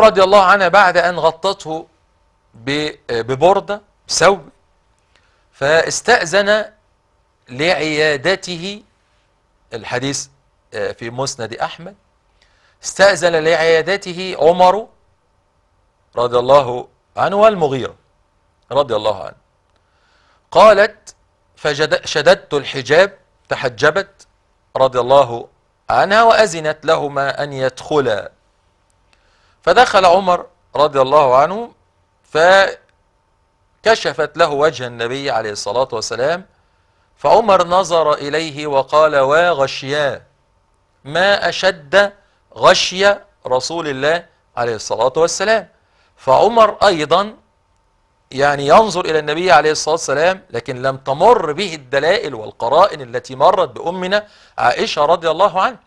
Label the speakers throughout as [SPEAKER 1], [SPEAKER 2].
[SPEAKER 1] رضي الله عنها بعد أن غطته ببردة ثوب فاستأذن لعيادته الحديث آه، في مسند أحمد استأذن لعيادته عمر رضي الله عنه والمغيرة رضي الله عنه قالت فشددت الحجاب تحجبت رضي الله عنها وأذنت لهما أن يدخلا فدخل عمر رضي الله عنه فكشفت له وجه النبي عليه الصلاة والسلام فعمر نظر إليه وقال وا غشيا ما أشد غشي رسول الله عليه الصلاة والسلام فعمر أيضا يعني ينظر إلى النبي عليه الصلاة والسلام لكن لم تمر به الدلائل والقرائن التي مرت بأمنا عائشة رضي الله عنها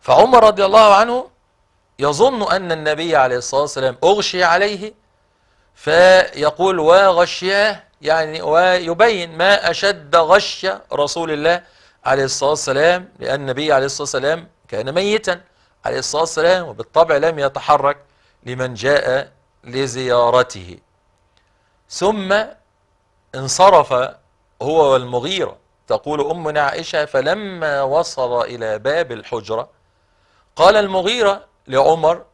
[SPEAKER 1] فعمر رضي الله عنه يظن أن النبي عليه الصلاة والسلام أغشي عليه فيقول وغشياه يعني ويبين ما أشد غش رسول الله عليه الصلاة والسلام لأن النبي عليه الصلاة والسلام كان ميتا عليه الصلاة والسلام وبالطبع لم يتحرك لمن جاء لزيارته ثم انصرف هو والمغيرة تقول أمنا عائشة فلما وصل إلى باب الحجرة قال المغيرة لعمر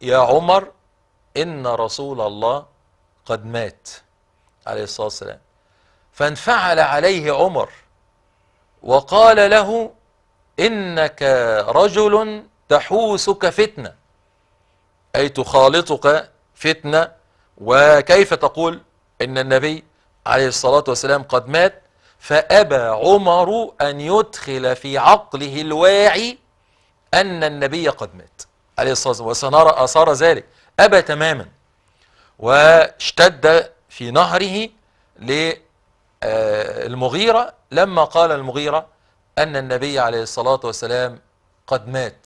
[SPEAKER 1] يا عمر إن رسول الله قد مات عليه الصلاة والسلام فانفعل عليه عمر وقال له إنك رجل تحوسك فتنة أي تخالطك فتنة وكيف تقول إن النبي عليه الصلاة والسلام قد مات فأبى عمر أن يدخل في عقله الواعي أن النبي قد مات عليه الصلاة والسلام وسنرى آثار ذلك أبى تماما واشتد في نهره للمغيرة آه، لما قال المغيرة أن النبي عليه الصلاة والسلام قد مات